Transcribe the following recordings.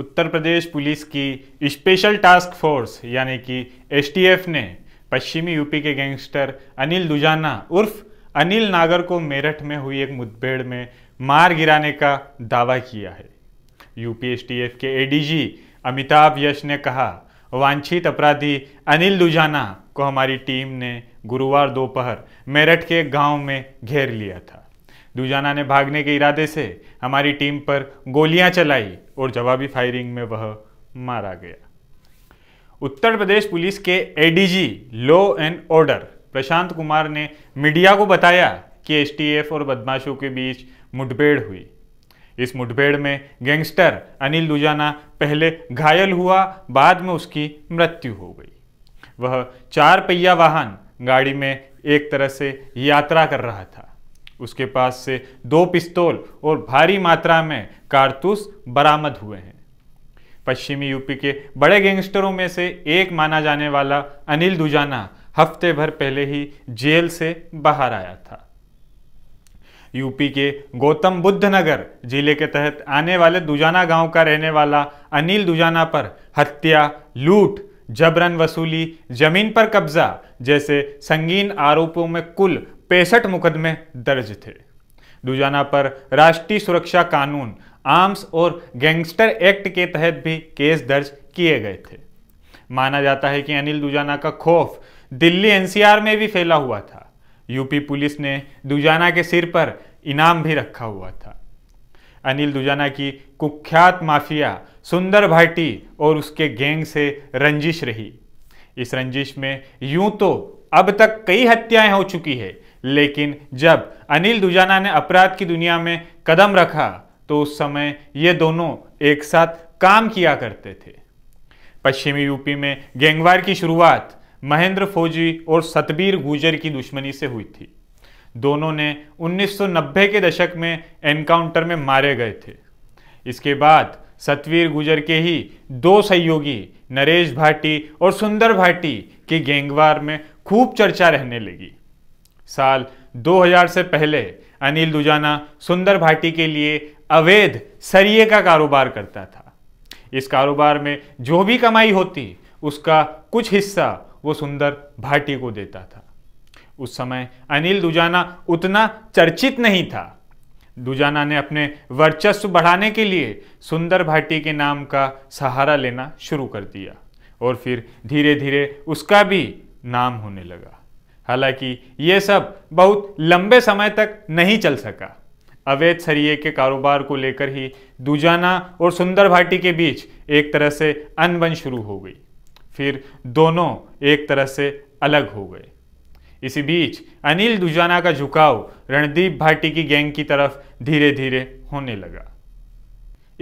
उत्तर Pradesh police की special task force यानी कि एसटीएफ ने पश्चिमी यूपी के गैंगस्टर अनिल दुजाना उर्फ अनिल नागर को मेरठ में हुई एक मुठभेड़ में मार गिराने का दावा किया है यूपी एसटीएफ के एडीजी अमिताभ यश ने कहा वांछित अपराधी अनिल दुजाना को हमारी टीम ने गुरुवार दोपहर मेरठ के गांव में घेर लिया था दुजाना ने भागने के इरादे से हमारी टीम पर गोलियां चलाई और जवाबी फायरिंग में वह मारा गया उत्तर प्रदेश पुलिस के ADG law and order Prashant Kumar ने मीडिया को बताया कि एसटीएफ और बदमाशों के बीच मुठभेड़ हुई इस मुठभेड़ में गैंगस्टर अनिल दुजाना पहले घायल हुआ बाद में उसकी मृत्यु हो गई वह चार पहिया वाहन गाड़ी में एक तरह से यात्रा कर रहा था उसके पास से दो पिस्तौल और भारी मात्रा में कारतूस बरामद हुए हैं पश्चिमी यूपी के बड़े गैंगस्टरों में से एक माना जाने वाला अनिल दुजाना हफ्ते भर पहले ही जेल से बाहर आया था यूपी के गौतम बुद्ध नगर जिले के तहत आने वाले दुजाना गांव का रहने वाला अनिल दुजाना पर हत्या लूट जबरन वसूली जमीन पर कब्जा जैसे संगीन आरोपों में कुल पैंसठ मुकदमे दर्ज थे दुजाना पर राष्ट्रीय सुरक्षा कानून आर्म्स और गैंगस्टर एक्ट के तहत भी केस दर्ज किए गए थे माना जाता है कि अनिल दुजाना का खौफ दिल्ली एनसीआर में भी फैला हुआ था यूपी पुलिस ने दुजाना के सिर पर इनाम भी रखा हुआ था अनिल दुजाना की कुख्यात माफिया सुंदर भाटी और उसके गैंग से रंजिश रही इस रंजिश में यूं तो अब तक कई हत्याएं हो चुकी है लेकिन जब अनिल दुजाना ने अपराध की दुनिया में कदम रखा तो उस समय ये दोनों एक साथ काम किया करते थे पश्चिमी यूपी में गैंगवार की शुरुआत महेंद्र फौजी और सतबीर गुजर की दुश्मनी से हुई थी दोनों ने 1990 के दशक में एनकाउंटर में मारे गए थे इसके बाद सतवीर गुजर के ही दो सहयोगी नरेश भाटी और सुंदर भाटी की गैंगवार में खूब चर्चा रहने लगी साल 2000 से पहले अनिल दुजाना सुंदर भाटी के लिए अवैध सरिये का कारोबार करता था इस कारोबार में जो भी कमाई होती उसका कुछ हिस्सा वो सुंदर भाटी को देता था उस समय अनिल दुजाना उतना चर्चित नहीं था दुजाना ने अपने वर्चस्व बढ़ाने के लिए सुंदर भाटी के नाम का सहारा लेना शुरू कर दिया और फिर धीरे धीरे उसका भी नाम होने लगा हालांकि ये सब बहुत लंबे समय तक नहीं चल सका अवैध सरिये के कारोबार को लेकर ही दुजाना और सुंदर भाटी के बीच एक तरह से अनबन शुरू हो गई फिर दोनों एक तरह से अलग हो गए इसी बीच अनिल दुजाना का झुकाव रणदीप भाटी की गैंग की तरफ धीरे धीरे होने लगा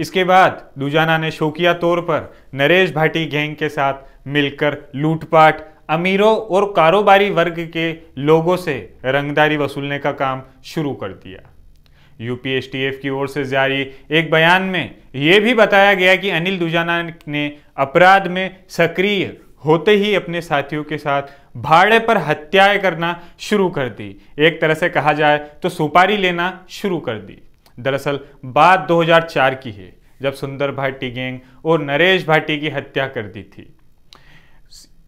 इसके बाद दुजाना ने शोकिया तौर पर नरेश भाटी गैंग के साथ मिलकर लूटपाट अमीरों और कारोबारी वर्ग के लोगों से रंगदारी वसूलने का काम शुरू कर दिया यूपीएसटीएफ की ओर से जारी एक बयान में यह भी बताया गया कि अनिल दुजाना ने अपराध में सक्रिय होते ही अपने साथियों के साथ भाड़े पर हत्याएं करना शुरू कर दी एक तरह से कहा जाए तो सुपारी लेना शुरू कर दी दरअसल बात 2004 की है जब सुंदर भाटी गैंग और नरेश भाटी की हत्या कर दी थी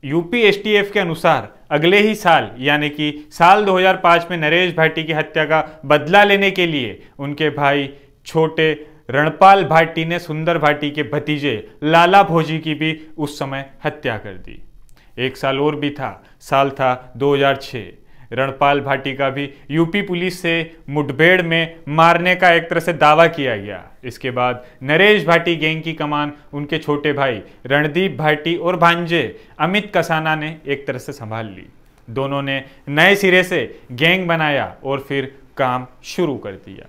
यूपी एसटीएफ के अनुसार अगले ही साल यानी कि साल 2005 में नरेश भाटी की हत्या का बदला लेने के लिए उनके भाई छोटे रणपाल भाटी ने सुंदर भाटी के भतीजे लाला भोजी की भी उस समय हत्या कर दी एक साल और भी था साल था 2006 रणपाल भाटी का भी यूपी पुलिस से मुठभेड़ में मारने का एक तरह से दावा किया गया इसके बाद नरेश भाटी गैंग की कमान उनके छोटे भाई रणदीप भाटी और भांजे अमित कसाना ने एक तरह से संभाल ली दोनों ने नए सिरे से गैंग बनाया और फिर काम शुरू कर दिया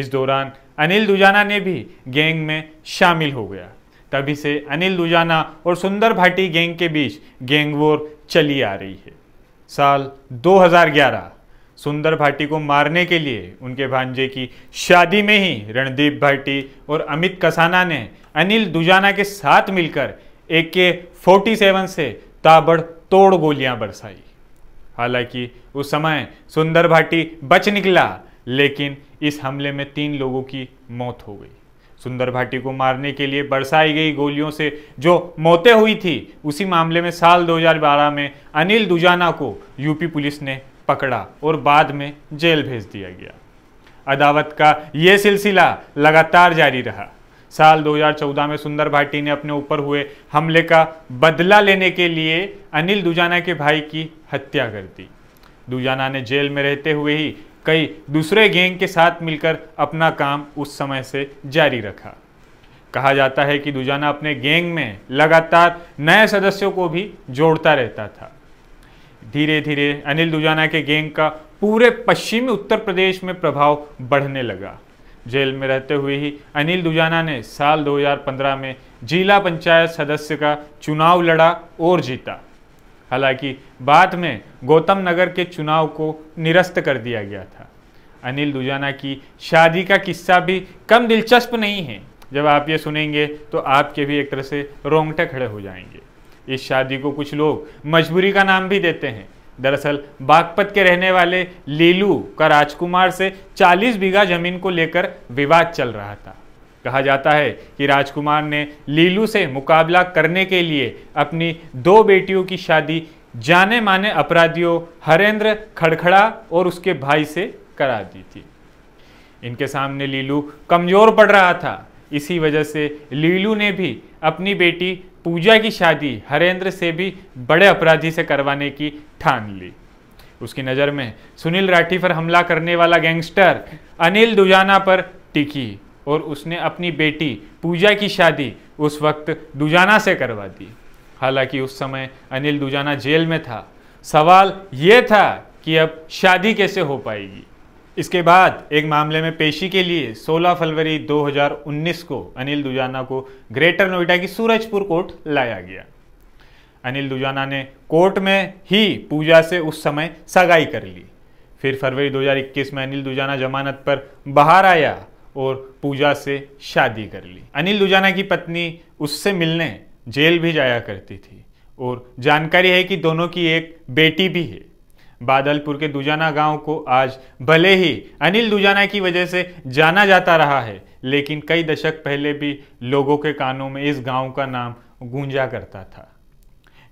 इस दौरान अनिल दुजाना ने भी गैंग में शामिल हो गया तभी से अनिल दुजाना और सुंदर भाटी गैंग के बीच गैंगवोर चली आ रही है साल 2011 सुंदर भाटी को मारने के लिए उनके भांजे की शादी में ही रणदीप भाटी और अमित कसाना ने अनिल दुजाना के साथ मिलकर ए के फोर्टी से ताबड़ तोड़ गोलियां बरसाई हालांकि उस समय सुंदर भाटी बच निकला लेकिन इस हमले में तीन लोगों की मौत हो गई सुंदर भाटी को मारने के लिए बरसाई गई गोलियों से जो मौतें हुई थी उसी मामले में साल 2012 में अनिल दुजाना को यूपी पुलिस ने पकड़ा और बाद में जेल भेज दिया गया अदावत का ये सिलसिला लगातार जारी रहा साल 2014 में सुंदर भाटी ने अपने ऊपर हुए हमले का बदला लेने के लिए अनिल दुजाना के भाई की हत्या कर दी दुजाना ने जेल में रहते हुए ही कई दूसरे गैंग के साथ मिलकर अपना काम उस समय से जारी रखा कहा जाता है कि दुजाना अपने गैंग में लगातार नए सदस्यों को भी जोड़ता रहता था धीरे धीरे अनिल दुजाना के गैंग का पूरे पश्चिमी उत्तर प्रदेश में प्रभाव बढ़ने लगा जेल में रहते हुए ही अनिल दुजाना ने साल 2015 में जिला पंचायत सदस्य का चुनाव लड़ा और जीता हालांकि बाद में गौतम नगर के चुनाव को निरस्त कर दिया गया था अनिल दुजाना की शादी का किस्सा भी कम दिलचस्प नहीं है जब आप ये सुनेंगे तो आपके भी एक तरह से रोंगटे खड़े हो जाएंगे इस शादी को कुछ लोग मजबूरी का नाम भी देते हैं दरअसल बागपत के रहने वाले लीलू का राजकुमार से 40 बीघा जमीन को लेकर विवाद चल रहा था कहा जाता है कि राजकुमार ने लीलू से मुकाबला करने के लिए अपनी दो बेटियों की शादी जाने माने अपराधियों हरेंद्र खड़खड़ा और उसके भाई से करा दी थी इनके सामने लीलू कमज़ोर पड़ रहा था इसी वजह से लीलू ने भी अपनी बेटी पूजा की शादी हरेंद्र से भी बड़े अपराधी से करवाने की ठान ली उसकी नज़र में सुनील राठी पर हमला करने वाला गैंगस्टर अनिल दुजाना पर टिकी और उसने अपनी बेटी पूजा की शादी उस वक्त दुजाना से करवा दी हालांकि उस समय अनिल दुजाना जेल में था सवाल ये था कि अब शादी कैसे हो पाएगी इसके बाद एक मामले में पेशी के लिए 16 फरवरी 2019 को अनिल दुजाना को ग्रेटर नोएडा की सूरजपुर कोर्ट लाया गया अनिल दुजाना ने कोर्ट में ही पूजा से उस समय सगाई कर ली फिर फरवरी 2021 में अनिल दुजाना जमानत पर बाहर आया और पूजा से शादी कर ली अनिल दुजाना की पत्नी उससे मिलने जेल भी जाया करती थी और जानकारी है कि दोनों की एक बेटी भी है बादलपुर के दुजाना गांव को आज भले ही अनिल दुजाना की वजह से जाना जाता रहा है लेकिन कई दशक पहले भी लोगों के कानों में इस गांव का नाम गूंजा करता था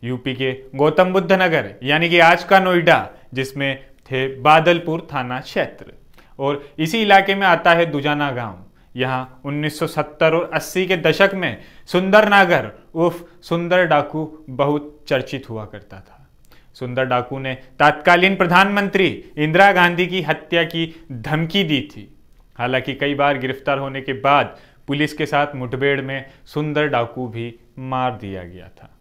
यूपी के गौतम बुद्ध नगर यानी कि आज का नोएडा जिसमें थे बादलपुर थाना क्षेत्र और इसी इलाके में आता है दुजाना गांव यहाँ 1970 और 80 के दशक में सुंदर नागर उर्फ सुंदर डाकू बहुत चर्चित हुआ करता था सुंदर डाकू ने तत्कालीन प्रधानमंत्री इंदिरा गांधी की हत्या की धमकी दी थी हालांकि कई बार गिरफ्तार होने के बाद पुलिस के साथ मुठभेड़ में सुंदर डाकू भी मार दिया गया था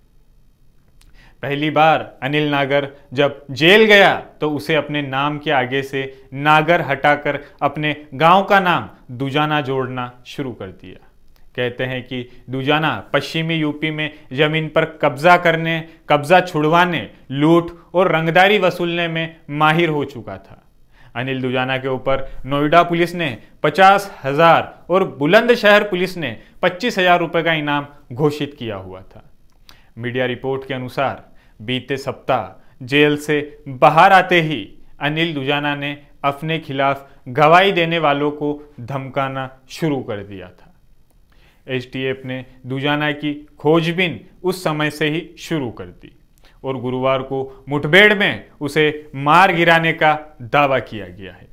पहली बार अनिल नागर जब जेल गया तो उसे अपने नाम के आगे से नागर हटाकर अपने गांव का नाम दुजाना जोड़ना शुरू कर दिया कहते हैं कि दुजाना पश्चिमी यूपी में जमीन पर कब्जा करने कब्जा छुड़वाने लूट और रंगदारी वसूलने में माहिर हो चुका था अनिल दुजाना के ऊपर नोएडा पुलिस ने पचास हजार और बुलंदशहर पुलिस ने पच्चीस हजार रुपये का इनाम घोषित किया हुआ था मीडिया रिपोर्ट के अनुसार बीते सप्ताह जेल से बाहर आते ही अनिल दुजाना ने अपने खिलाफ गवाही देने वालों को धमकाना शुरू कर दिया था एसटीएफ ने दुजाना की खोजबीन उस समय से ही शुरू कर दी और गुरुवार को मुठभेड़ में उसे मार गिराने का दावा किया गया है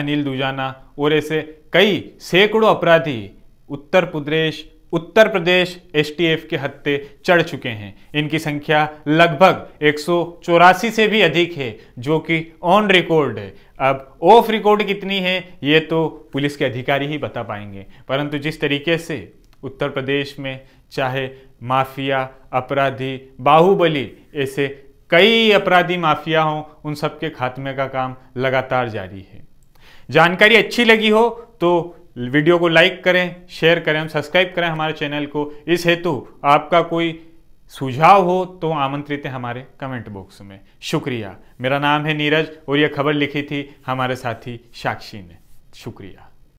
अनिल दुजाना और ऐसे कई सैकड़ों अपराधी उत्तर प्रदेश उत्तर प्रदेश एस के हत्ते चढ़ चुके हैं इनकी संख्या लगभग एक से भी अधिक है जो कि ऑन रिकॉर्ड है अब ऑफ रिकॉर्ड कितनी है ये तो पुलिस के अधिकारी ही बता पाएंगे परंतु जिस तरीके से उत्तर प्रदेश में चाहे माफिया अपराधी बाहुबली ऐसे कई अपराधी माफिया हों उन सबके खात्मे का काम लगातार जारी है जानकारी अच्छी लगी हो तो वीडियो को लाइक करें शेयर करें हम सब्सक्राइब करें हमारे चैनल को इस हेतु आपका कोई सुझाव हो तो आमंत्रित है हमारे कमेंट बॉक्स में शुक्रिया मेरा नाम है नीरज और यह खबर लिखी थी हमारे साथी साक्षी ने शुक्रिया